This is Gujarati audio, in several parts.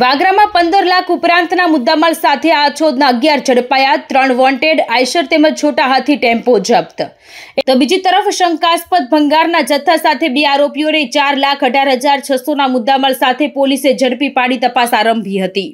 વાગરામાં પંદર લાખ ઉપરાંતના મુદ્દામાલ સાથે આ છોદના અગિયાર ઝડપાયા ત્રણ વોન્ટેડ આઈશર તેમજ છોટા હાથી ટેમ્પો જપ્ત તો બીજી તરફ શંકાસ્પદ ભંગારના જથ્થા સાથે બે આરોપીઓને ચાર લાખ અઢાર હજાર છસોના મુદ્દામાલ સાથે પોલીસે ઝડપી પાડી તપાસ આરંભી હતી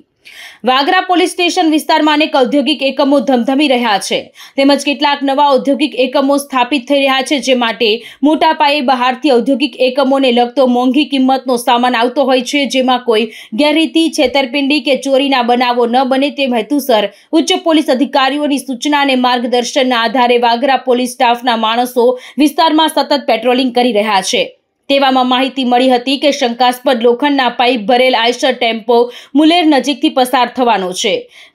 વાગરા પોલીસ સ્ટેશન વિસ્તારમાં અનેક ઔદ્યોગિક એકમો ધમધમી રહ્યા છે તેમજ કેટલાક નવા ઔદ્યોગિક એકમો સ્થાપિત થઈ રહ્યા છે જે માટે મોટા પાયે બહારથી ઔદ્યોગિક એકમોને લગતો મોંઘી કિંમતનો સામાન આવતો હોય છે જેમાં કોઈ ગેરરીતિ છેતરપિંડી કે ચોરીના બનાવો ન બને તે હેતુસર ઉચ્ચ પોલીસ અધિકારીઓની સૂચના અને માર્ગદર્શનના આધારે વાગરા પોલીસ સ્ટાફના માણસો વિસ્તારમાં સતત પેટ્રોલિંગ કરી રહ્યા છે તેવામાં માહિતી મળી હતી કે શંકાસ્પદ લોખંડના પાઇપ ભરેલ આયશર ટેમ્પો મુલેર નજીકથી પસાર થવાનો છે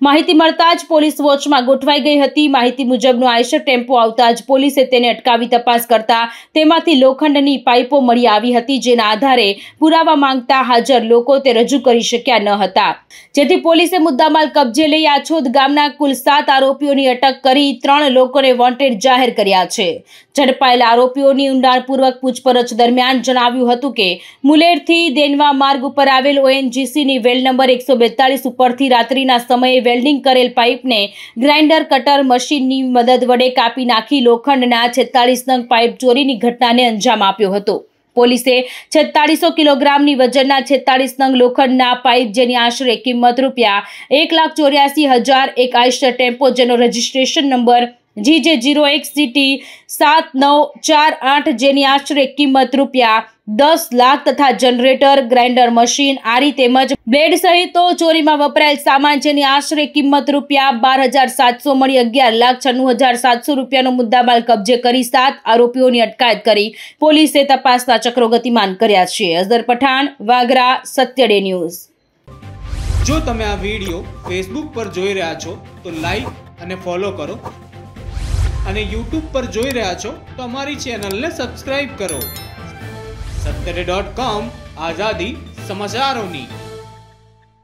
માહિતી મળતા જ પોલીસ વોચમાં ગોઠવાઈ ગઈ હતી માહિતી મુજબનો આયશર ટેમ્પો આવતા જ પોલીસે તેને અટકાવી તપાસ કરતા તેમાંથી લોખંડની પાઇપો મળી આવી હતી જેના આધારે પુરાવા માંગતા હાજર લોકો તે રજૂ કરી શક્યા ન હતા જેથી પોલીસે મુદ્દામાલ કબજે લઈ આછોદ ગામના કુલ સાત આરોપીઓની અટક કરી ત્રણ લોકોને વોન્ટેડ જાહેર કર્યા છે ઝડપાયેલા આરોપીઓની ઊંડાણપૂર્વક પૂછપરછ દરમિયાન જણાવ્યું હતું કે મુલેરથી દેનવા માર્ગ ઉપર આવેલ ઓએનજીસીની વેલ નંબર એકસો બેતાળીસ ઉપરથી રાત્રિના સમયે વેલ્ડિંગ કરેલ પાઇપને ગ્રાઇન્ડર કટર મશીનની મદદ વડે કાપી નાખી લોખંડના છેતાળીસ નંગ પાઇપ ચોરીની ઘટનાને અંજામ આપ્યો હતો પોલીસે છેતાળીસો કિલોગ્રામની વજનના છેતાળીસ નંગ લોખંડના પાઇપ જેની આશરે કિંમત રૂપિયા એક લાખ ચોર્યાસી હજાર એક આઈસ્ટર ટેમ્પો જેનો રજીસ્ટ્રેશન નંબર જીજે જીરો એક સિટી સાત નવ ચાર આઠ જેની આશરે કિંમત રૂપિયા દસ લાખ તથા જનરેટર ગ્રાઇન્ડર મશીન આરી તેમજ બેડ સહિત ચોરીમાં વપરાયેલ સામાન જેની આશરે કિંમત રૂપિયા બાર હજાર સાતસો મળી અગિયાર લાખ છન્નું હજાર સાતસો રૂપિયાનો મુદ્દામાલ કબજે કરી સાત આરોપીઓની અટકાયત કરી પોલીસે તપાસના ચક્રો ગતિમાન કર્યા છે અઝર પઠાણ વાગરા સત્યડે ન્યૂઝ જો તમે આ વિડીયો ફેસબુક પર જોઈ રહ્યા છો તો લાઈક અને ફોલો કરો અને યુટ્યુબ પર જોઈ રહ્યા છો તો અમારી ચેનલને સબસ્ક્રાઇબ કરો સત્તરે ડોટ કોમ આઝાદી સમાચારોની